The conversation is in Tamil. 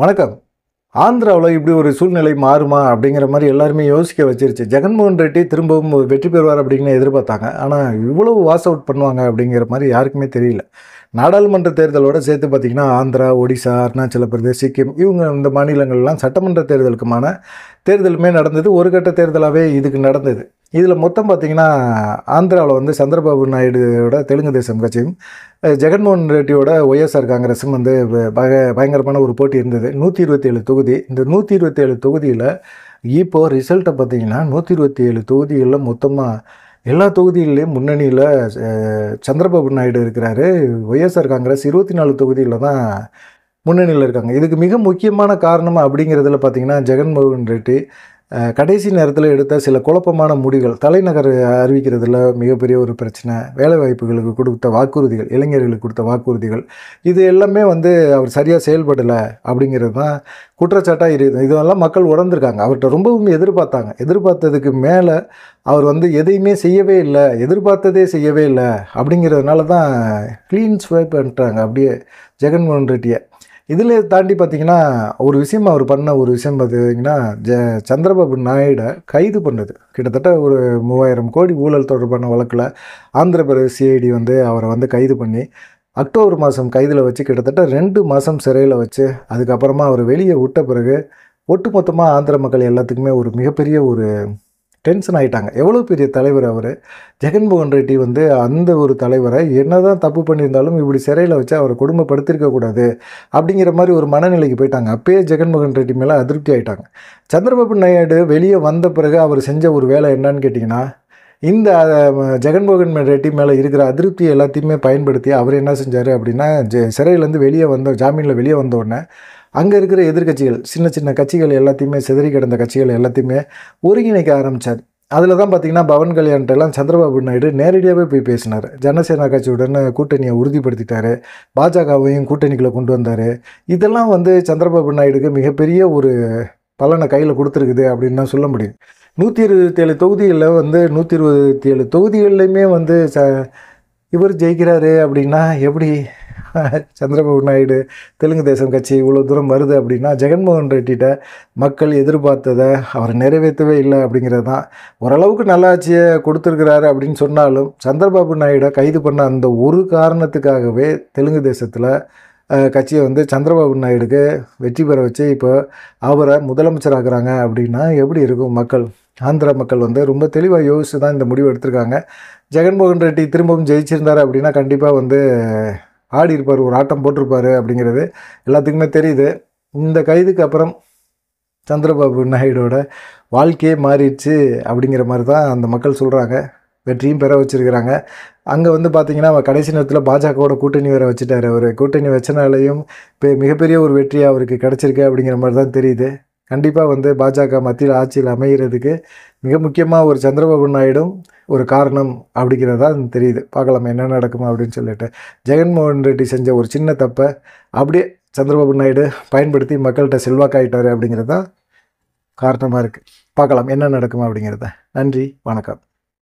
வணக்கம் ஆந்திராவில் இப்படி ஒரு சூழ்நிலை மாறுமா அப்படிங்கிற மாதிரி எல்லாருமே யோசிக்க வச்சிருச்சு ஜெகன்மோகன் ரெட்டி திரும்பவும் வெற்றி பெறுவார் அப்படின்னு எதிர்பார்த்தாங்க ஆனால் இவ்வளவு வாஸ் அவுட் பண்ணுவாங்க அப்படிங்கிற மாதிரி யாருக்குமே தெரியல நாடாளுமன்ற தேர்தலோடு சேர்த்து பார்த்திங்கன்னா ஆந்திரா ஒடிசா அருணாச்சல பிரதேஷ் சிக்கிம் இவங்க இந்த மாநிலங்கள்லாம் சட்டமன்ற தேர்தலுக்குமான தேர்தலுமே நடந்தது ஒரு கட்ட தேர்தலாகவே இதுக்கு நடந்தது இதில் மொத்தம் பார்த்திங்கன்னா ஆந்திராவில் வந்து சந்திரபாபு நாயுடுவோட தெலுங்கு தேசம் கட்சியும் ஜெகன்மோகன் ரெட்டியோட ஒய்எஸ்ஆர் காங்கிரஸும் வந்து பக பயங்கரமான ஒரு போட்டி இருந்தது நூற்றி ஏழு தொகுதி இந்த நூற்றி இருபத்தேழு தொகுதியில் இப்போது ரிசல்ட்டை பார்த்திங்கன்னா நூற்றி இருபத்தி ஏழு தொகுதிகளில் மொத்தமாக எல்லா தொகுதிகள்லேயும் முன்னணியில் சந்திரபாபு நாயுடு இருக்கிறாரு ஒய்எஸ்ஆர் காங்கிரஸ் இருபத்தி நாலு தொகுதியில் தான் முன்னணியில் இருக்காங்க இதுக்கு மிக முக்கியமான காரணம் அப்படிங்கிறதுல பார்த்திங்கன்னா ஜெகன்மோகன் ரெட்டி கடைசி நேரத்தில் எடுத்த சில குழப்பமான முடிவுகள் தலைநகர் அறிவிக்கிறதுல மிகப்பெரிய ஒரு பிரச்சனை வேலைவாய்ப்புகளுக்கு கொடுத்த வாக்குறுதிகள் இளைஞர்களுக்கு கொடுத்த வாக்குறுதிகள் இது எல்லாமே வந்து அவர் சரியாக செயல்படலை அப்படிங்கிறது தான் குற்றச்சாட்டாக இருக்குது இதெல்லாம் மக்கள் உணர்ந்துருக்காங்க அவர்கிட்ட ரொம்பவும் எதிர்பார்த்தாங்க எதிர்பார்த்ததுக்கு மேலே அவர் வந்து எதையுமே செய்யவே இல்லை எதிர்பார்த்ததே செய்யவே இல்லை அப்படிங்கிறதுனால தான் க்ளீன் ஸ்வைப் பண்ணுறாங்க அப்படியே ஜெகன்மோகன் ரெட்டியை இதில் தாண்டி பார்த்திங்கன்னா ஒரு விஷயம் அவர் பண்ண ஒரு விஷயம் பார்த்தீங்கன்னா ஜ சந்திரபாபு நாயுடை கைது பண்ணது கிட்டத்தட்ட ஒரு மூவாயிரம் கோடி ஊழல் தொடர்பான வழக்கில் ஆந்திர பிரதேஷ் சிஐடி வந்து அவரை வந்து கைது பண்ணி அக்டோபர் மாதம் கைதில் வச்சு கிட்டத்தட்ட ரெண்டு மாதம் சிறையில் வச்சு அதுக்கப்புறமா அவர் வெளியே விட்ட பிறகு ஒட்டுமொத்தமாக ஆந்திர மக்கள் எல்லாத்துக்குமே ஒரு மிகப்பெரிய ஒரு டென்ஷன் ஆகிட்டாங்க எவ்வளோ பெரிய தலைவர் அவர் ஜெகன்மோகன் ரெட்டி வந்து அந்த ஒரு தலைவரை என்ன தான் தப்பு பண்ணியிருந்தாலும் இப்படி சிறையில் வச்சு அவரை குடும்பப்படுத்திருக்கக்கூடாது அப்படிங்கிற மாதிரி ஒரு மனநிலைக்கு போயிட்டாங்க அப்பயே ஜெகன்மோகன் ரெட்டி மேலே அதிருப்தி ஆகிட்டாங்க சந்திரபாபு நாயுடு வெளியே வந்த பிறகு அவர் செஞ்ச ஒரு வேலை என்னன்னு கேட்டிங்கன்னா இந்த ஜெகன்மோகன் ரெட்டி மேலே இருக்கிற அதிருப்தி எல்லாத்தையுமே பயன்படுத்தி அவர் என்ன செஞ்சார் அப்படின்னா ஜெ சிறையிலேருந்து வெளியே வந்த ஜாமீனில் வெளியே வந்த அங்கே இருக்கிற எதிர்கட்சிகள் சின்ன சின்ன கட்சிகள் எல்லாத்தையுமே செதறி கிடந்த கட்சிகள் எல்லாத்தையுமே ஒருங்கிணைக்க ஆரம்பித்தார் அதில் தான் பார்த்திங்கன்னா பவன் கல்யாண்டெல்லாம் சந்திரபாபு நாயுடு நேரடியாகவே போய் பேசினார் ஜனசேனா கட்சியுடன் கூட்டணியை உறுதிப்படுத்திட்டாரு பாஜகவையும் கூட்டணிக்குள்ளே கொண்டு வந்தார் இதெல்லாம் வந்து சந்திரபாபு நாயுடுக்கு மிகப்பெரிய ஒரு பலனை கையில் கொடுத்துருக்குது அப்படின்னு தான் சொல்ல முடியும் நூற்றி இருபத்தி ஏழு தொகுதிகளில் வந்து நூற்றி இருபத்தி ஏழு தொகுதிகள்லையுமே வந்து ச இவர் ஜெயிக்கிறாரு அப்படின்னா எப்படி சந்திரபாபு நாயுடு தெலுங்கு தேசம் கட்சி இவ்வளோ தூரம் வருது அப்படின்னா ஜெகன்மோகன் ரெட்டிகிட்ட மக்கள் எதிர்பார்த்ததை அவர் நிறைவேற்றவே இல்லை அப்படிங்கிறது தான் ஓரளவுக்கு நல்லாட்சியை கொடுத்துருக்கிறாரு அப்படின்னு சொன்னாலும் சந்திரபாபு நாயுடை கைது பண்ண அந்த ஒரு காரணத்துக்காகவே தெலுங்கு தேசத்தில் கட்சியை வந்து சந்திரபாபு நாயுடுக்கு வெற்றி பெற வச்சு இப்போ அவரை முதலமைச்சராகிறாங்க அப்படின்னா எப்படி இருக்கும் மக்கள் ஆந்திர மக்கள் வந்து ரொம்ப தெளிவாக யோசித்து தான் இந்த முடிவு எடுத்திருக்காங்க ஜெகன்மோகன் ரெட்டி திரும்பவும் ஜெயிச்சிருந்தார் அப்படின்னா கண்டிப்பாக வந்து ஆடி இருப்பார் ஒரு ஆட்டம் போட்டிருப்பார் அப்படிங்கிறது எல்லாத்துக்குமே தெரியுது இந்த கைதுக்கு அப்புறம் சந்திரபாபு நாயுடோட வாழ்க்கையே மாறிடுச்சு அப்படிங்கிற மாதிரி தான் அந்த மக்கள் சொல்கிறாங்க வெற்றியும் பெற வச்சுருக்கிறாங்க அங்கே வந்து பார்த்திங்கன்னா கடைசி நேரத்தில் பாஜகவோட கூட்டணி வேறு வச்சுட்டார் அவர் கூட்டணி வச்சனாலையும் மிகப்பெரிய ஒரு வெற்றி அவருக்கு கிடச்சிருக்கு அப்படிங்கிற மாதிரி தான் தெரியுது கண்டிப்பாக வந்து பாஜக மத்தியில் ஆட்சியில் அமைகிறதுக்கு மிக முக்கியமாக ஒரு சந்திரபாபு நாயுடும் ஒரு காரணம் அப்படிங்கிறதா தெரியுது பார்க்கலாம் என்ன நடக்கும் அப்படின்னு சொல்லிட்டு ஜெகன்மோகன் ரெட்டி செஞ்ச ஒரு சின்ன தப்பை அப்படியே சந்திரபாபு நாயுடு பயன்படுத்தி மக்கள்கிட்ட செல்வாக்காயிட்டார் அப்படிங்கிறது தான் காரணமாக இருக்குது பார்க்கலாம் என்ன நடக்கும் அப்படிங்கிறத நன்றி வணக்கம்